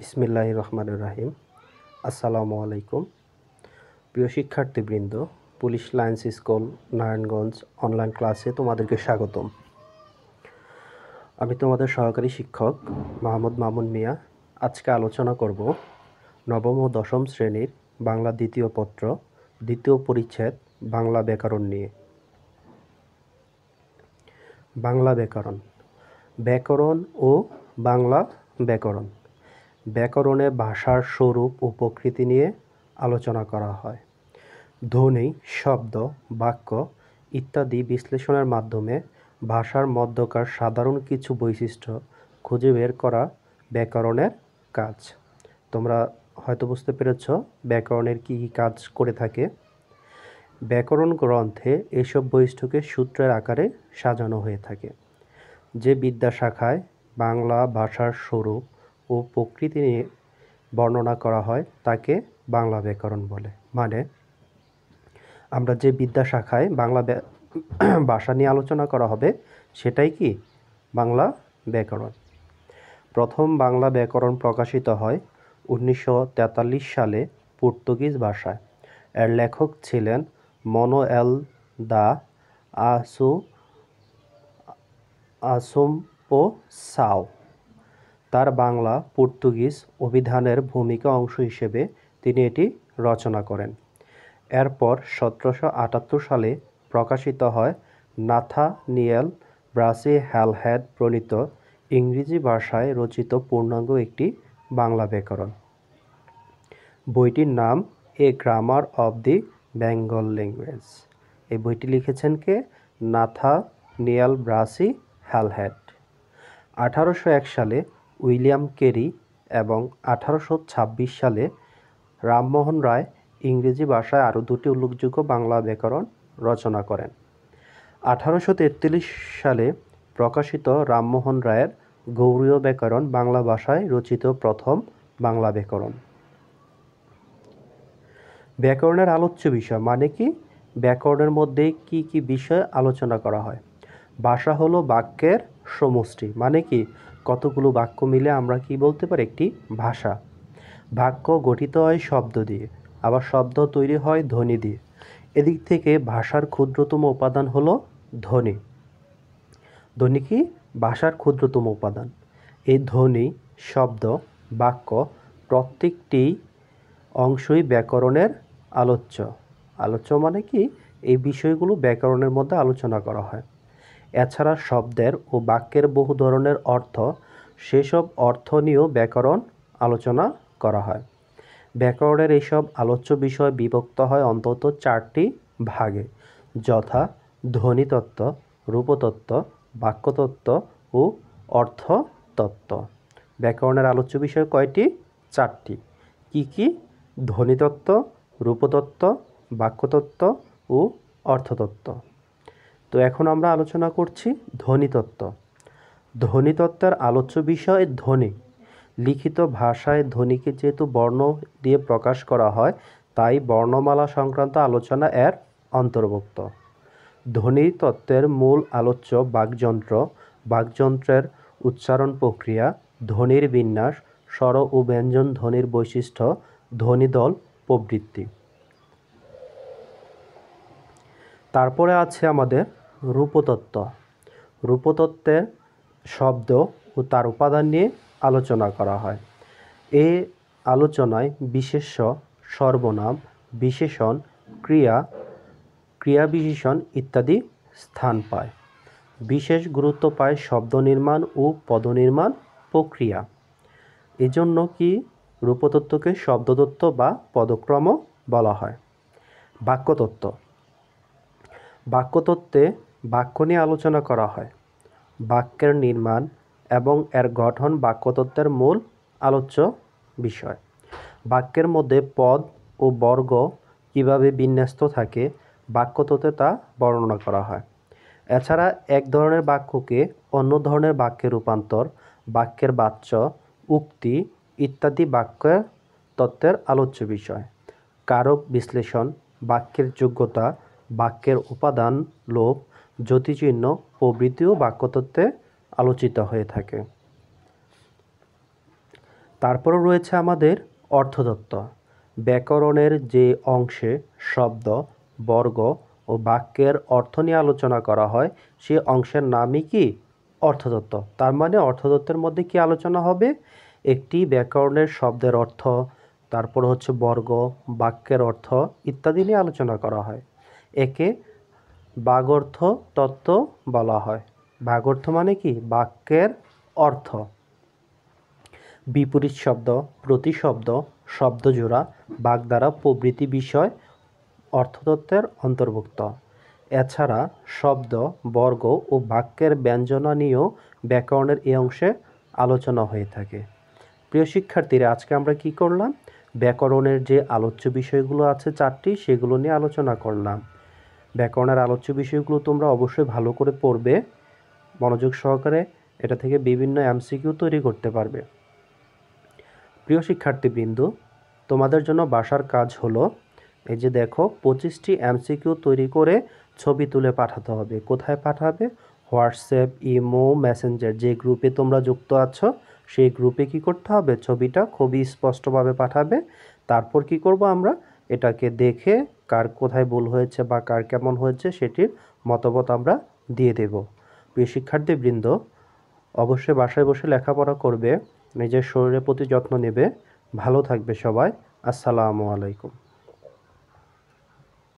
বিসমিল্লাহ রহমান রাহিম আসসালামু আলাইকুম প্রিয় শিক্ষার্থীবৃন্দ police lines school Narayanganj online ক্লাসে তোমাদেরকে স্বাগতম আমি তোমাদের সহকারী শিক্ষক মাহমুদ মামুন মিয়া আজকে আলোচনা করব নবম ও দশম শ্রেণীর বাংলা দ্বিতীয় পত্র দ্বিতীয় পরিচ্ছেদ বাংলা ব্যাকরণ নিয়ে বাংলা ব্যাকরণ ব্যাকরণ ও বাংলা ব্যাকরণ ব্যাকরণে ভাষার স্বরূপ ও প্রকৃতি নিয়ে আলোচনা করা হয় ধ্বনি শব্দ বাক্য ইত্যাদি বিশ্লেষণের মাধ্যমে ভাষার মধ্যকার সাধারণ কিছু বৈশিষ্ট্য খুঁজে বের করা ব্যাকরণের কাজ তোমরা হয়তো বুঝতে পেরেছ ব্যাকরণের কী কী কাজ করে থাকে ব্যাকরণ গ্রন্থে এসব বৈশিষ্ট্যকে সূত্রের আকারে সাজানো হয়ে থাকে যে বিদ্যা শাখায় বাংলা ভাষার স্বরূপ ও প্রকৃতি নিয়ে বর্ণনা করা হয় তাকে বাংলা ব্যাকরণ বলে মানে আমরা যে বিদ্যা শাখায় বাংলা ভাষা নিয়ে আলোচনা করা হবে সেটাই কি বাংলা ব্যাকরণ প্রথম বাংলা ব্যাকরণ প্রকাশিত হয় উনিশশো সালে পর্তুগিজ ভাষায় এর লেখক ছিলেন মনো এল দা আসু আসম্পো সাও তার বাংলা পর্তুগিজ অভিধানের ভূমিকা অংশ হিসেবে তিনি এটি রচনা করেন এরপর সতেরোশো আটাত্তর সালে প্রকাশিত হয় নাথা নিয়েল ব্রাসি হ্যালহ্যাড প্রণীত ইংরেজি ভাষায় রচিত পূর্ণাঙ্গ একটি বাংলা ব্যাকরণ বইটির নাম a grammar of the Bengal language এই বইটি লিখেছেন কে নাথা নিয়াল ব্রাসি হ্যালহ্যাড আঠারোশো এক সালে উইলিয়াম কেরি এবং আঠারোশো ছাব্বিশ সালে রামমোহন রায় ইংরেজি ভাষায় আরও দুটি উল্লেখযোগ্য বাংলা ব্যাকরণ রচনা করেন আঠারোশো তেত্রিশ সালে প্রকাশিত রামমোহন রায়ের গৌরীয় ব্যাকরণ বাংলা ভাষায় রচিত প্রথম বাংলা ব্যাকরণ ব্যাকরণের আলোচ্য বিষয় মানে কি ব্যাকরণের মধ্যে কি কি বিষয় আলোচনা করা হয় ভাষা হলো বাক্যের সমষ্টি মানে কি কতগুলো বাক্য মিলে আমরা কি বলতে পারি একটি ভাষা বাক্য গঠিত হয় শব্দ দিয়ে আবার শব্দ তৈরি হয় ধ্বনি দিয়ে এদিক থেকে ভাষার ক্ষুদ্রতম উপাদান হলো ধ্বনি ধ্বনি কি ভাষার ক্ষুদ্রতম উপাদান এই ধ্বনি শব্দ বাক্য প্রত্যেকটি অংশই ব্যাকরণের আলোচ্য আলোচ্য মানে কি এই বিষয়গুলো ব্যাকরণের মধ্যে আলোচনা করা হয় এছাড়া শব্দের ও বাক্যের বহু ধরনের অর্থ সেসব অর্থ নিয়েও ব্যাকরণ আলোচনা করা হয় ব্যাকরণের এইসব আলোচ্য বিষয় বিভক্ত হয় অন্তত চারটি ভাগে যথা ধ্বনিতত্ত্ব রূপতত্ত্ব বাক্যতত্ত্ব ও অর্থতত্ত্ব ব্যাকরণের আলোচ্য বিষয় কয়টি চারটি কি কি ধ্বনিতত্ত্ব রূপতত্ত্ব বাক্যতত্ত্ব ও অর্থতত্ত্ব তো এখন আমরা আলোচনা করছি ধ্বনিতত্ত্ব ধ্বনিতত্ত্বের আলোচ্য বিষয় ধ্বনি লিখিত ভাষায় ধ্বনিকে যেহেতু বর্ণ দিয়ে প্রকাশ করা হয় তাই বর্ণমালা সংক্রান্ত আলোচনা এর অন্তর্ভুক্ত ধ্বনিতত্ত্বের মূল আলোচ্য বাকযন্ত্র বাকযন্ত্রের উচ্চারণ প্রক্রিয়া ধ্বনির বিন্যাস স্বর ও ব্যঞ্জন ধ্বনির বৈশিষ্ট্য ধ্বনিদল প্রবৃত্তি তারপরে আছে আমাদের রূপতত্ত্ব রূপতত্ত্বের শব্দ ও তার উপাদান নিয়ে আলোচনা করা হয় এ আলোচনায় বিশেষ্য সর্বনাম বিশেষণ ক্রিয়া ক্রিয়া বিশেষণ ইত্যাদি স্থান পায় বিশেষ গুরুত্ব পায় শব্দ নির্মাণ ও পদনির্মাণ প্রক্রিয়া এজন্য কি রূপতত্ত্বকে শব্দতত্ত্ব বা পদক্রম বলা হয় বাক্যতত্ত্ব বাক্যতত্ত্বে বাক্য নিয়ে আলোচনা করা হয় বাক্যের নির্মাণ এবং এর গঠন বাক্যতত্ত্বের মূল আলোচ্য বিষয় বাক্যের মধ্যে পদ ও বর্গ কিভাবে বিন্যস্ত থাকে বাক্যতত্ত্বে তা বর্ণনা করা হয় এছাড়া এক ধরনের বাক্যকে অন্য ধরনের বাক্যে রূপান্তর বাক্যের বাচ্য উক্তি ইত্যাদি বাক্যের তত্ত্বের আলোচ্য বিষয় কারক বিশ্লেষণ বাক্যের যোগ্যতা বাক্যের উপাদান লোভ জ্যোতিচিহ্ন প্রভৃতিও বাক্যতত্ত্বে আলোচিত হয়ে থাকে তারপরও রয়েছে আমাদের অর্থদত্ত ব্যাকরণের যে অংশে শব্দ বর্গ ও বাক্যের অর্থ নিয়ে আলোচনা করা হয় সে অংশের নামই কি অর্থদত্ত তার মানে অর্থদত্তের মধ্যে কি আলোচনা হবে একটি ব্যাকরণের শব্দের অর্থ তারপর হচ্ছে বর্গ বাক্যের অর্থ ইত্যাদি নিয়ে আলোচনা করা হয় একে বাগর্থ তত্ত্ব বলা হয় বাগর্থ মানে কি বাক্যের অর্থ বিপরীত শব্দ প্রতিশব্দ শব্দজোড়া বাক দ্বারা প্রবৃতি বিষয় অর্থতত্ত্বের অন্তর্ভুক্ত এছাড়া শব্দ বর্গ ও বাক্যের ব্যঞ্জনা নিয়েও ব্যাকরণের এ অংশে আলোচনা হয়ে থাকে প্রিয় শিক্ষার্থীরা আজকে আমরা কি করলাম ব্যাকরণের যে আলোচ্য বিষয়গুলো আছে চারটি সেগুলো নিয়ে আলোচনা করলাম ব্যাকরণের আলোচ্য বিষয়গুলো তোমরা অবশ্যই ভালো করে পড়বে মনোযোগ সহকারে এটা থেকে বিভিন্ন এমসিকিউ তৈরি করতে পারবে প্রিয় শিক্ষার্থীবৃন্দু তোমাদের জন্য বাসার কাজ হলো এই যে দেখো পঁচিশটি এমসিকিউ তৈরি করে ছবি তুলে পাঠাতে হবে কোথায় পাঠাবে হোয়াটসঅ্যাপ ইমো মেসেঞ্জার যে গ্রুপে তোমরা যুক্ত আছো সেই গ্রুপে কি করতে হবে ছবিটা খুবই স্পষ্টভাবে পাঠাবে তারপর কি করব আমরা এটাকে দেখে কার কোথায় ভুল হয়েছে বা কার কেমন হয়েছে সেটির মতামত আমরা দিয়ে দেব প্রিয় শিক্ষার্থীবৃন্দ অবশ্যই বাসায় বসে লেখাপড়া করবে নিজের শরীরের প্রতি যত্ন নেবে ভালো থাকবে সবাই আসসালামু আলাইকুম